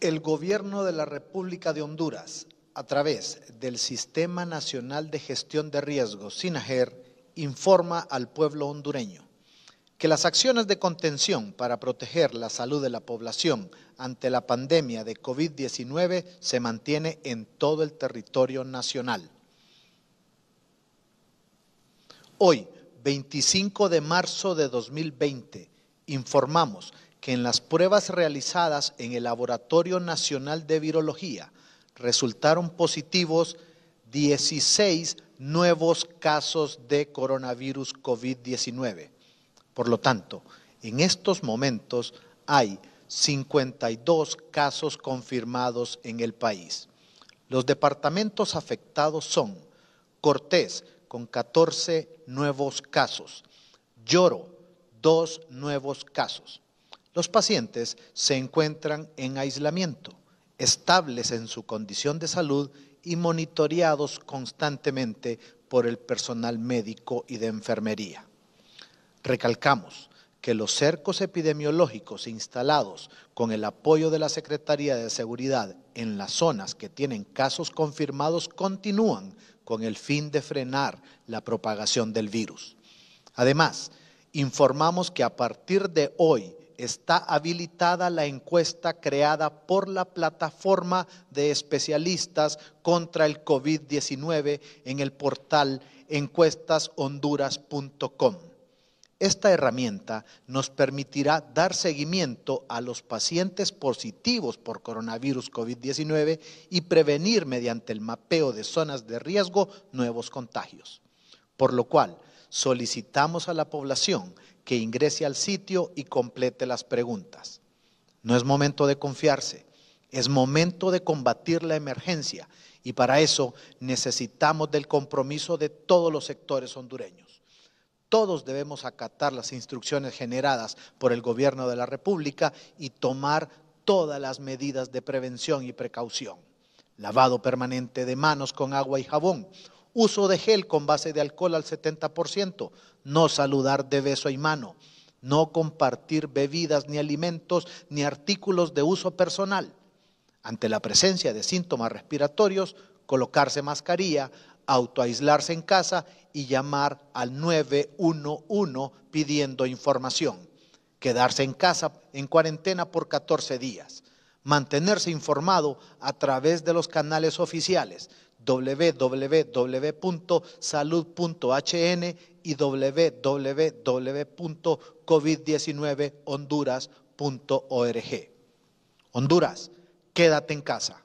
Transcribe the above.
El gobierno de la República de Honduras, a través del Sistema Nacional de Gestión de Riesgos, SINAGER, informa al pueblo hondureño que las acciones de contención para proteger la salud de la población ante la pandemia de COVID-19 se mantiene en todo el territorio nacional. Hoy, 25 de marzo de 2020, informamos en las pruebas realizadas en el Laboratorio Nacional de Virología resultaron positivos 16 nuevos casos de coronavirus COVID-19. Por lo tanto, en estos momentos hay 52 casos confirmados en el país. Los departamentos afectados son Cortés, con 14 nuevos casos, Lloro, dos nuevos casos, los pacientes se encuentran en aislamiento, estables en su condición de salud y monitoreados constantemente por el personal médico y de enfermería. Recalcamos que los cercos epidemiológicos instalados con el apoyo de la Secretaría de Seguridad en las zonas que tienen casos confirmados continúan con el fin de frenar la propagación del virus. Además, informamos que a partir de hoy está habilitada la encuesta creada por la plataforma de especialistas contra el COVID-19 en el portal encuestashonduras.com. Esta herramienta nos permitirá dar seguimiento a los pacientes positivos por coronavirus COVID-19 y prevenir mediante el mapeo de zonas de riesgo nuevos contagios. Por lo cual, solicitamos a la población que ingrese al sitio y complete las preguntas. No es momento de confiarse, es momento de combatir la emergencia y para eso necesitamos del compromiso de todos los sectores hondureños. Todos debemos acatar las instrucciones generadas por el gobierno de la República y tomar todas las medidas de prevención y precaución. Lavado permanente de manos con agua y jabón, uso de gel con base de alcohol al 70%, no saludar de beso y mano, no compartir bebidas ni alimentos ni artículos de uso personal. Ante la presencia de síntomas respiratorios, colocarse mascarilla, autoaislarse en casa y llamar al 911 pidiendo información. Quedarse en casa en cuarentena por 14 días. Mantenerse informado a través de los canales oficiales www.salud.hn y www.covid19honduras.org. Honduras, quédate en casa.